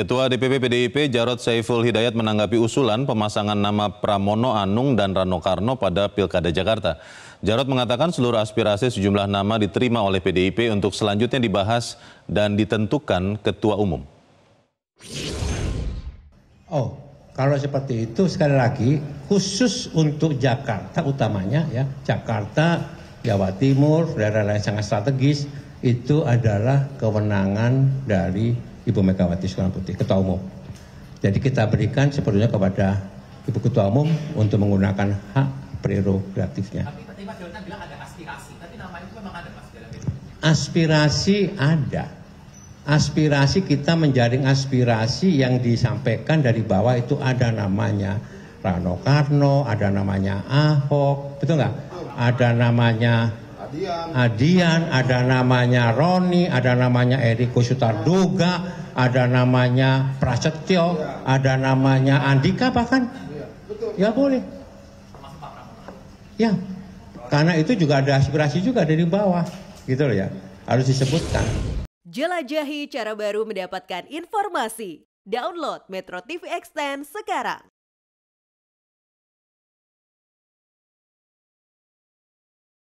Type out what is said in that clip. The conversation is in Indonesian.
Ketua DPP PDIP Jarod Saiful Hidayat menanggapi usulan pemasangan nama Pramono Anung dan Rano Karno pada Pilkada Jakarta. Jarod mengatakan seluruh aspirasi sejumlah nama diterima oleh PDIP untuk selanjutnya dibahas dan ditentukan Ketua Umum. Oh, kalau seperti itu sekali lagi khusus untuk Jakarta utamanya ya, Jakarta, Jawa Timur, daerah-daerah yang sangat strategis itu adalah kewenangan dari Ibu Megawati Soekarno putih Ketua Umum. Jadi kita berikan sepenuhnya kepada Ibu Ketua Umum untuk menggunakan hak prerogatifnya. Tapi tadi Mas bilang ada aspirasi, tapi nama itu memang ada Mas dalam Aspirasi ada. Aspirasi kita menjaring aspirasi yang disampaikan dari bawah itu ada namanya Rano Karno, ada namanya Ahok, betul nggak? Ada namanya Adian. Adian, ada namanya Roni, ada namanya Eriko Sutarduga, ada namanya Prasetyo, ya. ada namanya Andika bahkan. Ya, betul. ya boleh. Ya, karena itu juga ada aspirasi juga dari bawah, gitu loh ya. Harus disebutkan. Jelajahi cara baru mendapatkan informasi. Download Metro TV Extend sekarang.